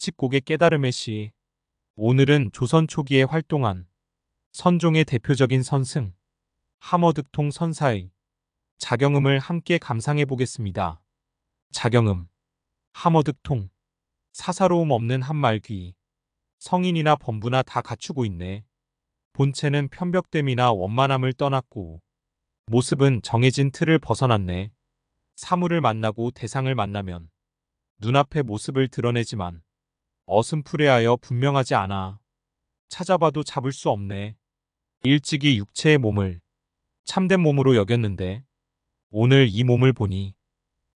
집곡의 깨달음의 시 오늘은 조선 초기에 활동한 선종의 대표적인 선승 하머득통 선사의 작경음을 함께 감상해 보겠습니다. 작경음 하머득통 사사로움 없는 한말귀 성인이나 범부나 다 갖추고 있네. 본체는 편벽됨이나 원만함을 떠났고 모습은 정해진 틀을 벗어났네. 사물을 만나고 대상을 만나면 눈앞의 모습을 드러내지만 어슴풀에하여 분명하지 않아. 찾아봐도 잡을 수 없네. 일찍이 육체의 몸을 참된 몸으로 여겼는데 오늘 이 몸을 보니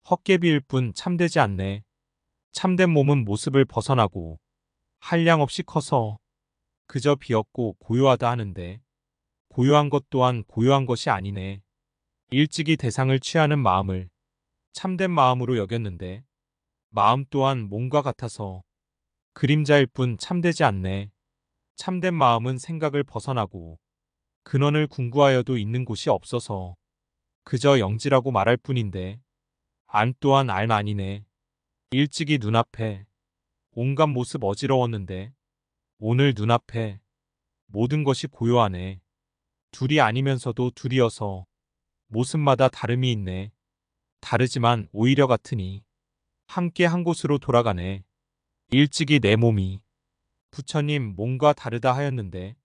헛개비일 뿐 참되지 않네. 참된 몸은 모습을 벗어나고 한량 없이 커서 그저 비었고 고요하다 하는데 고요한 것 또한 고요한 것이 아니네. 일찍이 대상을 취하는 마음을 참된 마음으로 여겼는데 마음 또한 몸과 같아서 그림자일 뿐 참되지 않네. 참된 마음은 생각을 벗어나고 근원을 궁구하여도 있는 곳이 없어서 그저 영지라고 말할 뿐인데 안 또한 알 아니네. 일찍이 눈앞에 온갖 모습 어지러웠는데 오늘 눈앞에 모든 것이 고요하네. 둘이 아니면서도 둘이어서 모습마다 다름이 있네. 다르지만 오히려 같으니 함께 한 곳으로 돌아가네. 일찍이 내 몸이 부처님 몸과 다르다 하였는데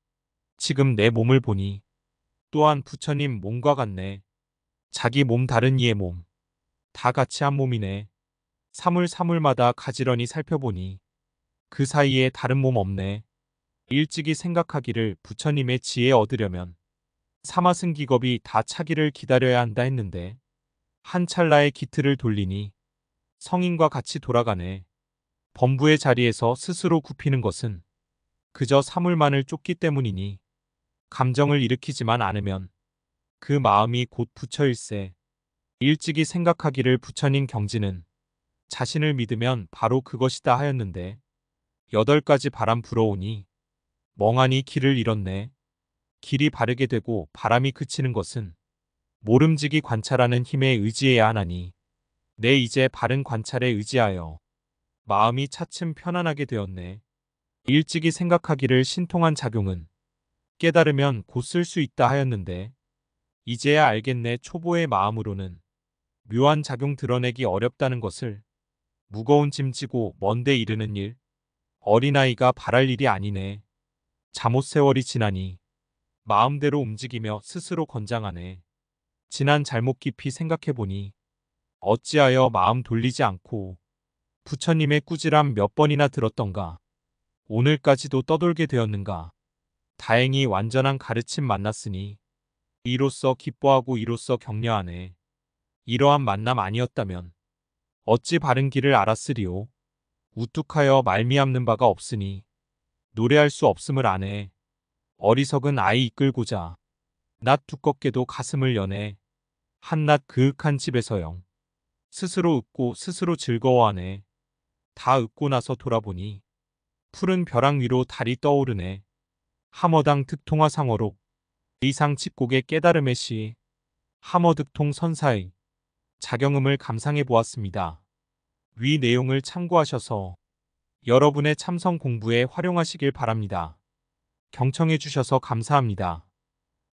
지금 내 몸을 보니 또한 부처님 몸과 같네. 자기 몸 다른 이의 몸. 다 같이 한 몸이네. 사물사물마다 가지런히 살펴보니 그 사이에 다른 몸 없네. 일찍이 생각하기를 부처님의 지혜 얻으려면 사마승 기겁이 다 차기를 기다려야 한다 했는데 한 찰나의 기틀을 돌리니 성인과 같이 돌아가네. 범부의 자리에서 스스로 굽히는 것은 그저 사물만을 쫓기 때문이니 감정을 일으키지만 않으면 그 마음이 곧 부처일세 일찍이 생각하기를 부처님 경지는 자신을 믿으면 바로 그것이다 하였는데 여덟 가지 바람 불어오니 멍하니 길을 잃었네. 길이 바르게 되고 바람이 그치는 것은 모름지기 관찰하는 힘에 의지해야 하나니 내 이제 바른 관찰에 의지하여 마음이 차츰 편안하게 되었네. 일찍이 생각하기를 신통한 작용은 깨달으면 곧 쓸 수 있다 하였는데 이제야 알겠네 초보의 마음으로는 묘한 작용 드러내기 어렵다는 것을 무거운 짐 지고 먼데 이르는 일 어린아이가 바랄 일이 아니네. 잠옷 세월이 지나니 마음대로 움직이며 스스로 건장하네. 지난 잘못 깊이 생각해보니 어찌하여 마음 돌리지 않고 부처님의 꾸지람 몇 번이나 들었던가. 오늘까지도 떠돌게 되었는가. 다행히 완전한 가르침 만났으니 이로써 기뻐하고 이로써 격려하네. 이러한 만남 아니었다면 어찌 바른 길을 알았으리오. 우뚝하여 말미암는 바가 없으니 노래할 수 없음을 아네. 어리석은 아이 이끌고자 낮 두껍게도 가슴을 여네. 한낮 그윽한 집에서 영 스스로 웃고 스스로 즐거워하네. 다 읊고 나서 돌아보니 푸른 벼랑 위로 달이 떠오르네. 하머당 특통화 상어록 이상 집곡의 깨달음의 시 함어득통 선사의 작용음을 감상해 보았습니다. 위 내용을 참고하셔서 여러분의 참성 공부에 활용하시길 바랍니다. 경청해 주셔서 감사합니다.